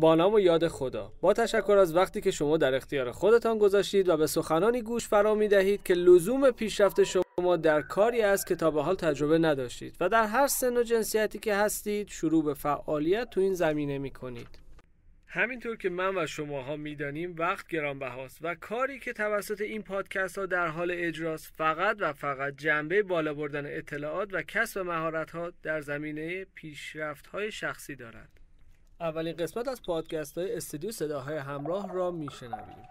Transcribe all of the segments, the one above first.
با نام و یاد خدا با تشکر از وقتی که شما در اختیار خودتان گذاشتید و به سخنانی گوش فرا می دهید که لزوم پیشرفت شما در کاری است که تا به حال تجربه نداشتید و در هر سن و جنسیتی که هستید شروع به فعالیت تو این زمینه می کنید همینطور که من و شماها میدانیم وقت گرانبهاست و کاری که توسط این پادکست ها در حال اجراست فقط و فقط جنبه بالا بردن اطلاعات و کسب مهارت ها در زمینه پیشرفت های شخصی دارد اولین قسمت از پادکست های استودیو صداهای همراه را میشنویم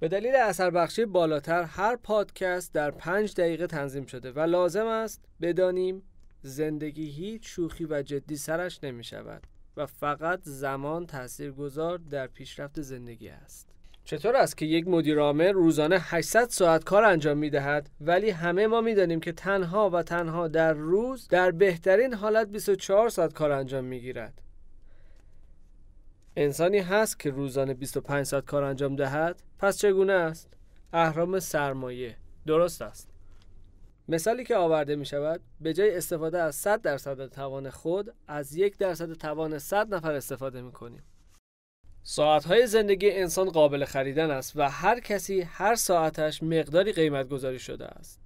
به دلیل اثر بخشی بالاتر هر پادکست در پنج دقیقه تنظیم شده و لازم است بدانیم زندگی هیچ شوخی و جدی سرش نمی شود و فقط زمان گذار در پیشرفت زندگی است. چطور است که یک مدیر عامل روزانه 800 ساعت کار انجام می دهد ولی همه ما می دانیم که تنها و تنها در روز در بهترین حالت 24 ساعت کار انجام می گیرد. انسانی هست که روزانه 25 ساعت کار انجام دهد پس چگونه است اهرام سرمایه درست است مثالی که آورده می شود به جای استفاده از 100 درصد توان خود از یک درصد توان 100 نفر استفاده می کنیم ساعتهای زندگی انسان قابل خریدن است و هر کسی هر ساعتش مقداری قیمت گذاری شده است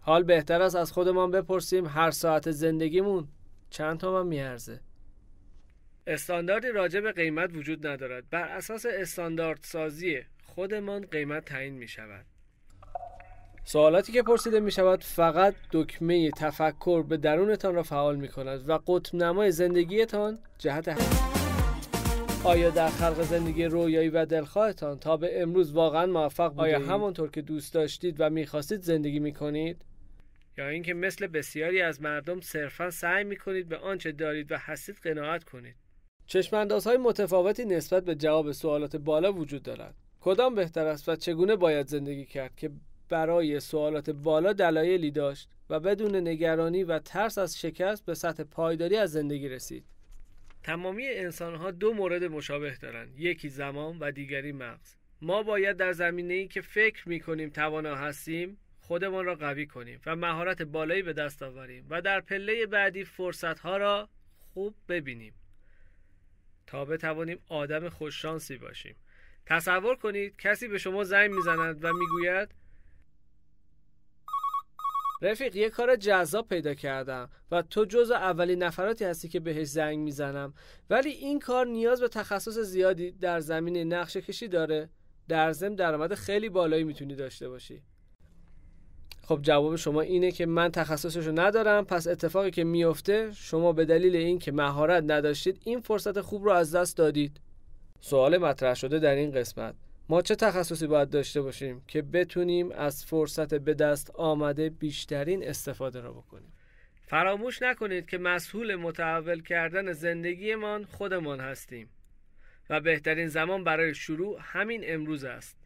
حال بهتر است از خودمان بپرسیم هر ساعت زندگیمون چند تومن میارزه استانداردی راجع به قیمت وجود ندارد بر اساس استاندارد سازی خودمان قیمت تعیین می شود سوالاتی که پرسیده می شود فقط دکمه تفکر به درونتان را فعال می کند و قطب نمای زندگیتان جهت آیا در خلق زندگی رویایی و دلخواهتان تا به امروز واقعا موفق بودید؟ آیا همانطور که دوست داشتید و میخواستید زندگی می کنید؟ یا اینکه مثل بسیاری از مردم صرفا سعی می به آنچه دارید و هستید قناعت کنید چشماندازهای متفاوتی نسبت به جواب سوالات بالا وجود دارد کدام بهتر است و چگونه باید زندگی کرد که برای سوالات بالا دلایلی داشت و بدون نگرانی و ترس از شکست به سطح پایداری از زندگی رسید تمامی انسانها دو مورد مشابه دارند یکی زمان و دیگری مغز ما باید در زمینه ای که فکر می کنیم توانا هستیم خودمان را قوی کنیم و مهارت بالایی به دست آوریم و در پله بعدی فرصت را خوب ببینیم تا بتوانیم آدم خوششانسی باشیم تصور کنید کسی به شما زنگ میزند و میگوید رفیق یه کار جذاب پیدا کردم و تو جز اولین نفراتی هستی که بهش زنگ میزنم ولی این کار نیاز به تخصص زیادی در زمین نقشه کشی داره در ضمن درآمد خیلی بالایی میتونی داشته باشی خب جواب شما اینه که من تخصصش رو ندارم پس اتفاقی که میفته شما به دلیل اینکه مهارت نداشتید این فرصت خوب رو از دست دادید سوال مطرح شده در این قسمت ما چه تخصصی باید داشته باشیم که بتونیم از فرصت به دست آمده بیشترین استفاده را بکنیم فراموش نکنید که مسئول متحول کردن زندگیمان خودمان هستیم و بهترین زمان برای شروع همین امروز است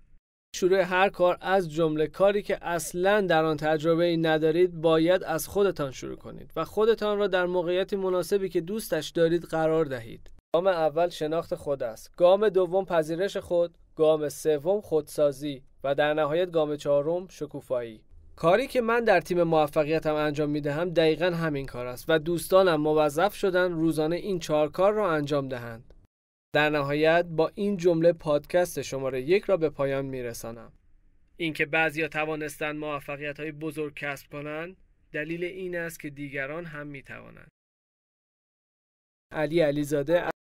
شروع هر کار از جمله کاری که اصلا در آن تجربه ای ندارید باید از خودتان شروع کنید و خودتان را در موقعیت مناسبی که دوستش دارید قرار دهید. گام اول شناخت خود است. گام دوم پذیرش خود، گام سوم خودسازی و در نهایت گام چهارم شکوفایی. کاری که من در تیم موفقیتم انجام می دهم دقیقا همین کار است و دوستانم موظف شدن روزانه این چهار کار را انجام دهند. در نهایت با این جمله پادکست شماره یک را به پایان میرسانم اینکه بعضیا توانستند موفقیت های بزرگ کسب کنند دلیل این است که دیگران هم می توانند. علی علیزاده